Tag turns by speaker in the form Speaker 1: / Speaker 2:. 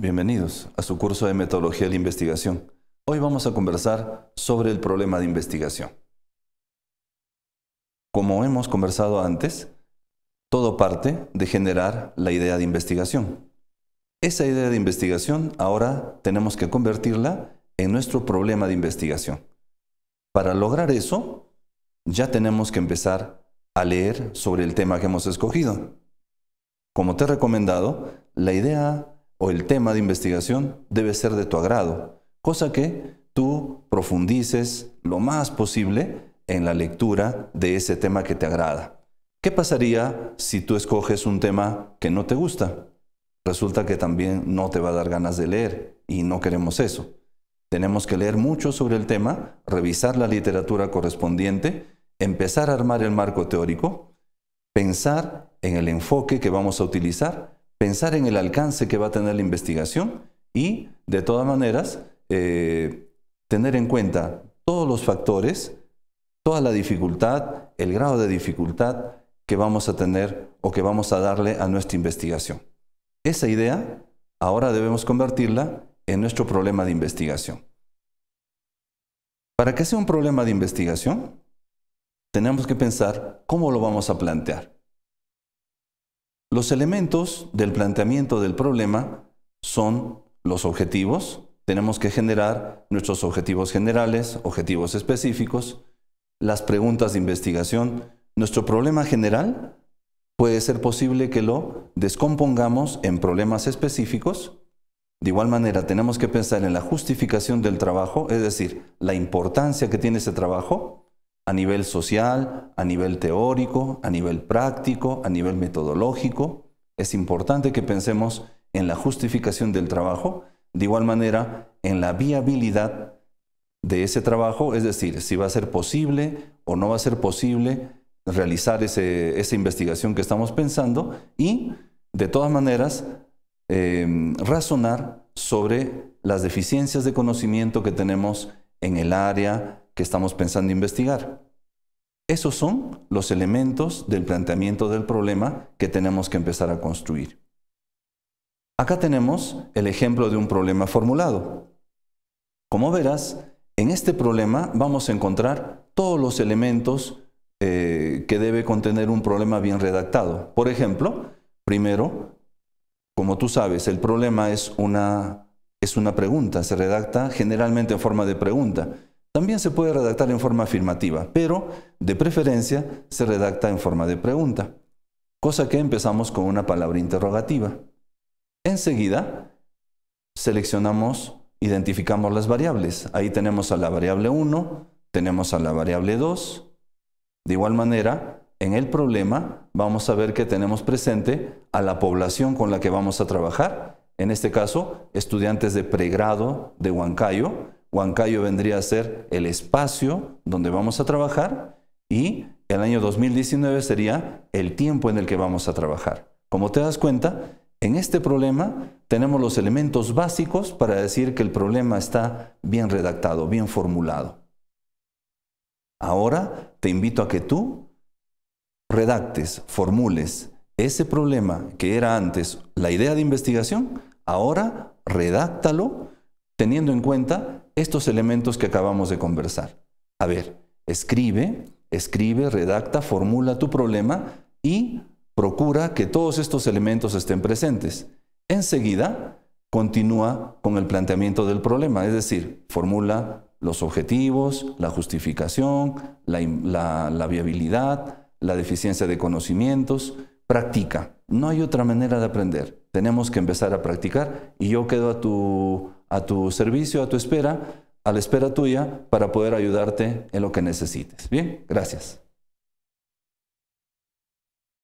Speaker 1: Bienvenidos a su curso de Metodología de Investigación. Hoy vamos a conversar sobre el problema de investigación. Como hemos conversado antes, todo parte de generar la idea de investigación. Esa idea de investigación ahora tenemos que convertirla en nuestro problema de investigación. Para lograr eso, ya tenemos que empezar a leer sobre el tema que hemos escogido. Como te he recomendado, la idea o el tema de investigación debe ser de tu agrado, cosa que tú profundices lo más posible en la lectura de ese tema que te agrada. ¿Qué pasaría si tú escoges un tema que no te gusta? Resulta que también no te va a dar ganas de leer y no queremos eso. Tenemos que leer mucho sobre el tema, revisar la literatura correspondiente, empezar a armar el marco teórico, pensar en el enfoque que vamos a utilizar pensar en el alcance que va a tener la investigación y, de todas maneras, eh, tener en cuenta todos los factores, toda la dificultad, el grado de dificultad que vamos a tener o que vamos a darle a nuestra investigación. Esa idea ahora debemos convertirla en nuestro problema de investigación. Para que sea un problema de investigación, tenemos que pensar cómo lo vamos a plantear. Los elementos del planteamiento del problema son los objetivos. Tenemos que generar nuestros objetivos generales, objetivos específicos, las preguntas de investigación. Nuestro problema general puede ser posible que lo descompongamos en problemas específicos. De igual manera, tenemos que pensar en la justificación del trabajo, es decir, la importancia que tiene ese trabajo, a nivel social, a nivel teórico, a nivel práctico, a nivel metodológico. Es importante que pensemos en la justificación del trabajo, de igual manera en la viabilidad de ese trabajo, es decir, si va a ser posible o no va a ser posible realizar esa investigación que estamos pensando y, de todas maneras, em, razonar sobre las deficiencias de conocimiento que tenemos en el área, que estamos pensando investigar. Esos son los elementos del planteamiento del problema que tenemos que empezar a construir. Acá tenemos el ejemplo de un problema formulado. Como verás, en este problema vamos a encontrar todos los elementos eh, que debe contener un problema bien redactado. Por ejemplo, primero, como tú sabes, el problema es una, es una pregunta, se redacta generalmente en forma de pregunta. También se puede redactar en forma afirmativa, pero de preferencia se redacta en forma de pregunta, cosa que empezamos con una palabra interrogativa. Enseguida, seleccionamos, identificamos las variables. Ahí tenemos a la variable 1, tenemos a la variable 2. De igual manera, en el problema vamos a ver que tenemos presente a la población con la que vamos a trabajar, en este caso, estudiantes de pregrado de Huancayo, Huancayo vendría a ser el espacio donde vamos a trabajar y el año 2019 sería el tiempo en el que vamos a trabajar. Como te das cuenta, en este problema tenemos los elementos básicos para decir que el problema está bien redactado, bien formulado. Ahora te invito a que tú redactes, formules ese problema que era antes la idea de investigación, ahora redáctalo teniendo en cuenta estos elementos que acabamos de conversar. A ver, escribe, escribe, redacta, formula tu problema y procura que todos estos elementos estén presentes. Enseguida, continúa con el planteamiento del problema, es decir, formula los objetivos, la justificación, la, viabilidad, la deficiencia de conocimientos, practica. No hay otra manera de aprender. Tenemos que empezar a practicar y yo quedo a tu a tu servicio, a tu espera, a la espera tuya, para poder ayudarte en lo que necesites. Bien, gracias.